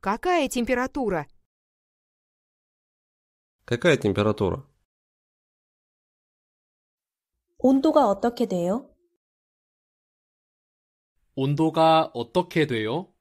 Какая температура? Какая температура? 온도가 어떻게 돼요? 온도가 어떻게 돼요?